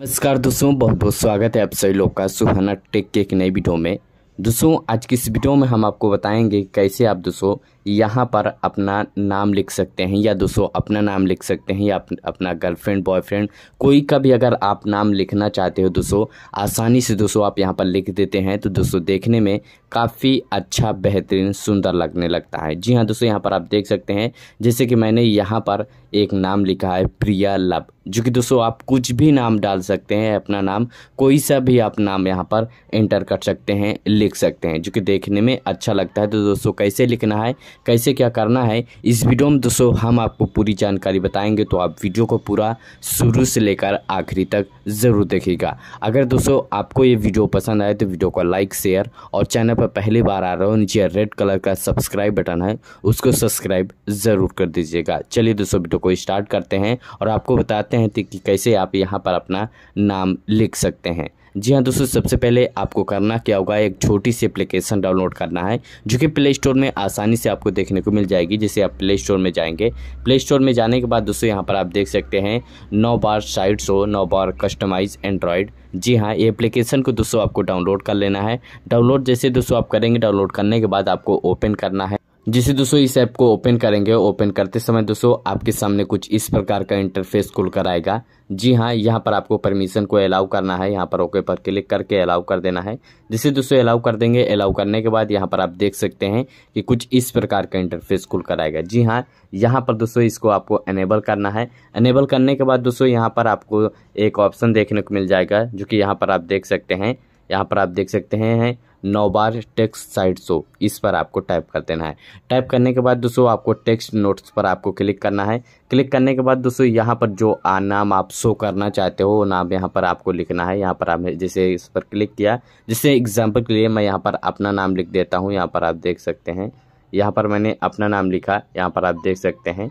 नमस्कार दोस्तों बहुत बहुत स्वागत है आप सभी लोग का सुहाना टेक के एक नई वीडियो में दोस्तों आज की इस वीडियो में हम आपको बताएंगे कैसे आप दोस्तों यहाँ पर अपना नाम लिख सकते हैं या दोस्तों अपना नाम लिख सकते हैं या अप, अपना गर्लफ्रेंड बॉयफ्रेंड कोई का भी अगर आप नाम लिखना चाहते हो दोस्तों आसानी से दोस्तों आप यहाँ पर लिख देते हैं तो दोस्तों देखने में काफ़ी अच्छा बेहतरीन सुंदर लगने लगता है जी हाँ दोस्तों यहाँ पर आप देख सकते हैं जैसे कि मैंने यहाँ पर एक नाम लिखा है प्रिया लव जो कि दोस्तों आप कुछ भी नाम डाल सकते हैं अपना नाम कोई सा भी आप नाम यहाँ पर एंटर कर सकते हैं लिख सकते हैं जो कि देखने में अच्छा लगता है तो दोस्तों कैसे लिखना है कैसे क्या करना है इस वीडियो में दोस्तों हम आपको पूरी जानकारी बताएंगे तो आप वीडियो को पूरा शुरू से लेकर आखिरी तक ज़रूर देखिएगा अगर दोस्तों आपको ये वीडियो पसंद आए तो वीडियो को लाइक शेयर और चैनल पर पहली बार आ रहा हो नीचे रेड कलर का सब्सक्राइब बटन है उसको सब्सक्राइब ज़रूर कर दीजिएगा चलिए दोस्तों वीडियो को स्टार्ट करते हैं और आपको बताते हैं कि कैसे आप यहाँ पर अपना नाम लिख सकते हैं जी हाँ दोस्तों सबसे पहले आपको करना क्या होगा एक छोटी सी एप्लीकेशन डाउनलोड करना है जो कि प्ले स्टोर में आसानी से आपको देखने को मिल जाएगी जैसे आप प्ले स्टोर में जाएंगे प्ले स्टोर में जाने के बाद दोस्तों यहाँ पर आप देख सकते हैं nav bar site show nav bar customize Android जी हाँ ये एप्लीकेशन को दोस्तों आपको डाउनलोड कर लेना है डाउनलोड जैसे दोस्तों आप करेंगे डाउनलोड करने के बाद आपको ओपन करना है जिसे दोस्तों इस ऐप को ओपन करेंगे ओपन करते समय दोस्तों आपके सामने कुछ इस प्रकार का इंटरफेस खुल कर आएगा जी हाँ यहाँ पर आपको परमिशन को अलाउ करना है यहाँ पर ओके पर क्लिक करके अलाउ कर देना है जिसे दोस्तों अलाउ कर देंगे अलाउ करने के बाद यहाँ पर आप देख सकते हैं कि कुछ इस प्रकार का इंटरफेस खुल कर आएगा जी हाँ यहाँ पर दोस्तों इसको आपको एनेबल करना है एनेबल करने के बाद दोस्तों यहाँ पर आपको एक ऑप्शन देखने को मिल जाएगा जो कि यहाँ पर आप देख सकते हैं यहाँ पर आप देख सकते हैं nav bar text side show इस पर आपको टाइप कर देना है टाइप करने के बाद दोस्तों आपको टेक्स्ट नोट्स पर आपको क्लिक करना है क्लिक करने के बाद दोस्तों यहाँ पर जो आ नाम आप शो करना चाहते हो वो नाम यहाँ पर आपको लिखना है यहाँ पर आपने जैसे इस पर क्लिक किया जैसे एग्जाम्पल के लिए मैं यहाँ पर अपना नाम लिख देता हूँ यहाँ पर आप देख सकते हैं यहाँ पर मैंने अपना नाम लिखा यहाँ पर आप देख सकते हैं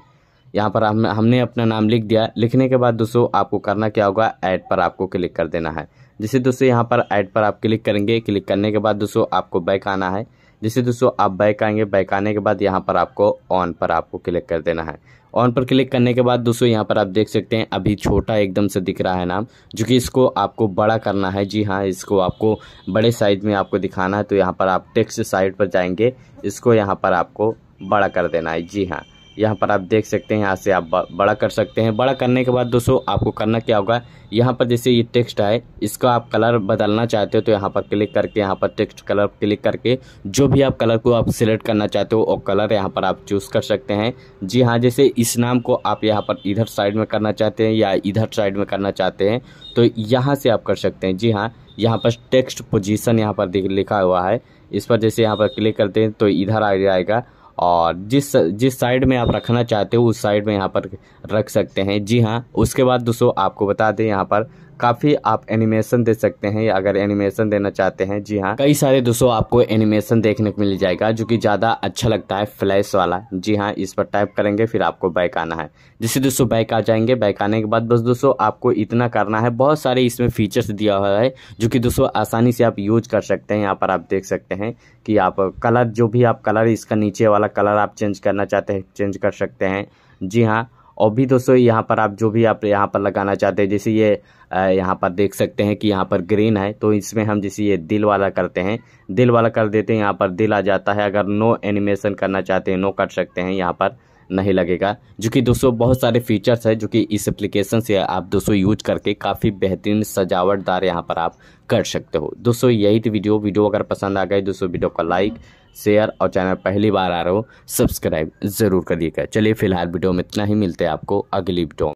यहाँ पर हम हमने अपना नाम लिख दिया लिखने के बाद दोस्तों आपको करना क्या होगा ऐड पर आपको क्लिक कर देना है जैसे दोस्तों यहाँ पर ऐड पर आप क्लिक करेंगे क्लिक करने के बाद दोस्तों आपको बैक आना है जैसे दोस्तों आप बैक आएंगे बैक आने के बाद यहाँ पर आपको ऑन पर आपको क्लिक कर देना है ऑन पर क्लिक करने के बाद दोस्तों यहाँ पर आप देख सकते हैं अभी छोटा एकदम से दिख रहा है नाम जो कि इसको आपको बड़ा करना है जी हाँ इसको आपको बड़े साइज में आपको दिखाना है तो यहाँ पर आप टेक्स्ट साइड पर जाएंगे इसको यहाँ पर आपको बड़ा कर देना है जी हाँ यहाँ पर आप देख सकते हैं यहाँ से आप बड़ा कर सकते हैं बड़ा करने के बाद दोस्तों आपको करना क्या होगा यहाँ पर जैसे ये टेक्स्ट है इसका आप कलर बदलना चाहते हो तो यहाँ पर क्लिक करके यहाँ पर टेक्स्ट कलर क्लिक करके जो भी आप कलर को आप सिलेक्ट करना चाहते हो और कलर यहाँ पर आप चूज़ कर सकते हैं जी हाँ जैसे इस नाम को आप यहाँ पर इधर साइड में करना चाहते हैं या इधर साइड में करना चाहते हैं तो यहाँ से आप कर सकते हैं जी हाँ यहाँ पर टेक्स्ट पोजिशन यहाँ पर लिखा हुआ है इस पर जैसे यहाँ पर क्लिक करते हैं तो इधर आ जाएगा और जिस जिस साइड में आप रखना चाहते हो उस साइड में यहाँ पर रख सकते हैं जी हाँ उसके बाद दोस्तों आपको बता दें यहाँ पर काफ़ी आप एनिमेशन दे सकते हैं या अगर एनिमेशन देना चाहते हैं जी हाँ कई सारे दोस्तों आपको एनिमेशन देखने को मिल जाएगा जो कि ज़्यादा अच्छा लगता है फ्लैश वाला जी हाँ इस पर टाइप करेंगे फिर आपको बैक आना है जैसे दोस्तों बैक आ जाएंगे बैक आने के बाद बस दोस्तों आपको इतना करना है बहुत सारे इसमें फीचर्स दिया हुआ है जो कि दोस्तों आसानी से आप यूज कर सकते हैं यहाँ पर आप देख सकते हैं कि आप कलर जो भी आप कलर इसका नीचे वाला कलर आप चेंज करना चाहते हैं चेंज कर सकते हैं जी हाँ और भी दोस्तों यहाँ पर आप जो भी आप यहाँ पर लगाना चाहते हैं जैसे ये यहाँ पर देख सकते हैं कि यहाँ पर ग्रीन है तो इसमें हम जैसे ये दिल वाला करते हैं दिल वाला कर देते हैं यहाँ पर दिल आ जाता है अगर नो एनिमेशन करना चाहते हैं नो कर सकते हैं यहाँ पर नहीं लगेगा जो कि दोस्तों बहुत सारे फीचर्स है जो कि इस एप्लीकेशन से आप दोस्तों यूज करके काफ़ी बेहतरीन सजावटदार यहाँ पर आप कर सकते हो दोस्तों यही थी वीडियो वीडियो अगर पसंद आ गए दोस्तों वीडियो को लाइक शेयर और चैनल पहली बार आ रहे हो सब्सक्राइब ज़रूर करिएगा चलिए फिलहाल वीडियो में इतना ही मिलते हैं आपको अगली वीडियो